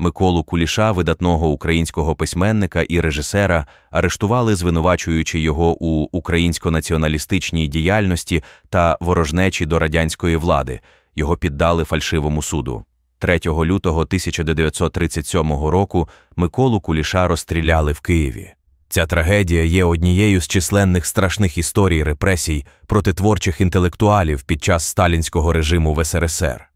Миколу Куліша, видатного українського письменника і режисера, арештували, звинувачуючи його у українсько-націоналістичній діяльності та ворожнечі до радянської влади. Його піддали фальшивому суду. 3 лютого 1937 року Миколу Куліша розстріляли в Києві. Ця трагедія є однією з численних страшних історій репресій проти творчих інтелектуалів під час сталінського режиму в СРСР.